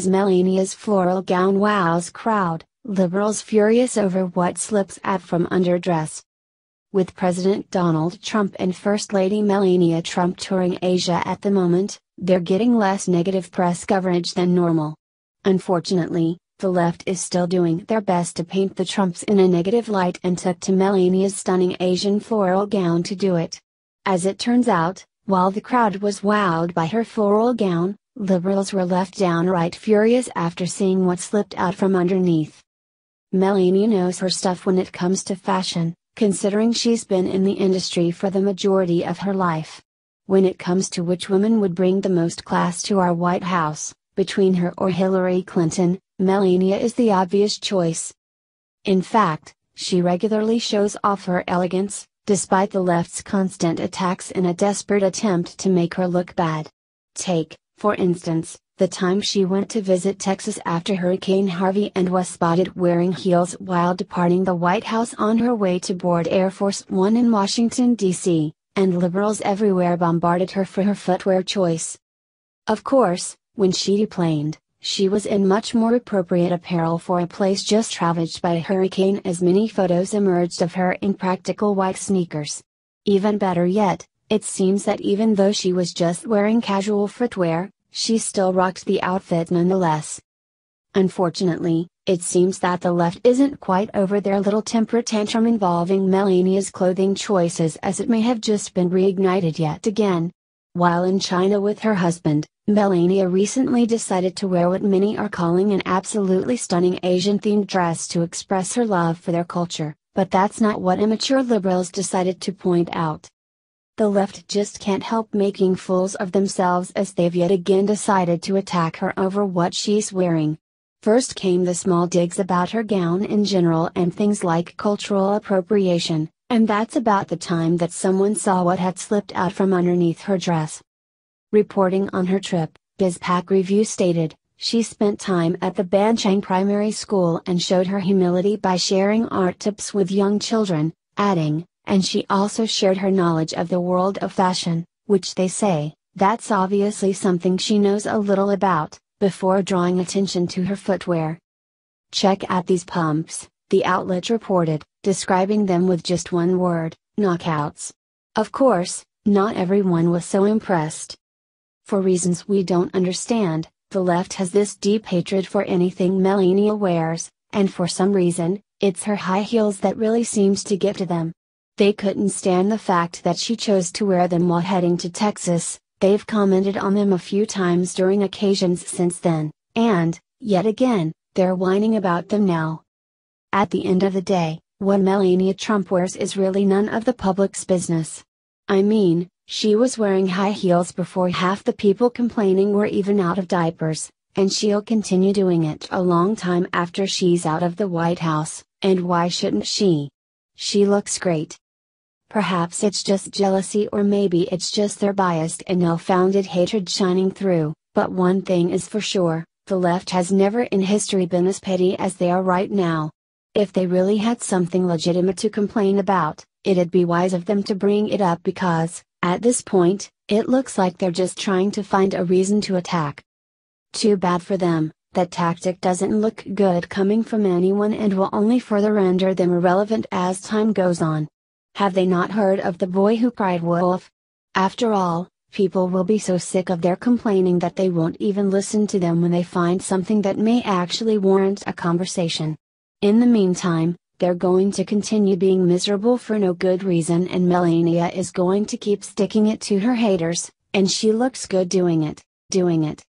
as Melania's floral gown wows crowd, liberals furious over what slips out from under dress. With President Donald Trump and First Lady Melania Trump touring Asia at the moment, they're getting less negative press coverage than normal. Unfortunately, the left is still doing their best to paint the Trumps in a negative light and took to Melania's stunning Asian floral gown to do it. As it turns out, while the crowd was wowed by her floral gown, liberals were left downright furious after seeing what slipped out from underneath. Melania knows her stuff when it comes to fashion, considering she's been in the industry for the majority of her life. When it comes to which woman would bring the most class to our White House, between her or Hillary Clinton, Melania is the obvious choice. In fact, she regularly shows off her elegance, despite the left's constant attacks in a desperate attempt to make her look bad. Take, for instance, the time she went to visit Texas after Hurricane Harvey and was spotted wearing heels while departing the White House on her way to board Air Force One in Washington, D.C., and liberals everywhere bombarded her for her footwear choice. Of course, when she deplaned, she was in much more appropriate apparel for a place just ravaged by a hurricane as many photos emerged of her in practical white sneakers. Even better yet, it seems that even though she was just wearing casual footwear, she still rocked the outfit nonetheless. Unfortunately, it seems that the left isn't quite over their little temper tantrum involving Melania's clothing choices as it may have just been reignited yet again. While in China with her husband, Melania recently decided to wear what many are calling an absolutely stunning Asian themed dress to express her love for their culture, but that's not what immature liberals decided to point out the left just can't help making fools of themselves as they've yet again decided to attack her over what she's wearing. First came the small digs about her gown in general and things like cultural appropriation, and that's about the time that someone saw what had slipped out from underneath her dress. Reporting on her trip, Bizpak Review stated, she spent time at the Banchang Primary School and showed her humility by sharing art tips with young children, adding, and she also shared her knowledge of the world of fashion, which they say, that's obviously something she knows a little about, before drawing attention to her footwear. Check out these pumps, the outlet reported, describing them with just one word knockouts. Of course, not everyone was so impressed. For reasons we don't understand, the left has this deep hatred for anything Melania wears, and for some reason, it's her high heels that really seems to get to them. They couldn't stand the fact that she chose to wear them while heading to Texas, they've commented on them a few times during occasions since then, and, yet again, they're whining about them now. At the end of the day, what Melania Trump wears is really none of the public's business. I mean, she was wearing high heels before half the people complaining were even out of diapers, and she'll continue doing it a long time after she's out of the White House, and why shouldn't she? She looks great. Perhaps it's just jealousy or maybe it's just their biased and ill founded hatred shining through, but one thing is for sure the left has never in history been as petty as they are right now. If they really had something legitimate to complain about, it'd be wise of them to bring it up because, at this point, it looks like they're just trying to find a reason to attack. Too bad for them, that tactic doesn't look good coming from anyone and will only further render them irrelevant as time goes on. Have they not heard of the boy who cried wolf? After all, people will be so sick of their complaining that they won't even listen to them when they find something that may actually warrant a conversation. In the meantime, they're going to continue being miserable for no good reason, and Melania is going to keep sticking it to her haters, and she looks good doing it, doing it.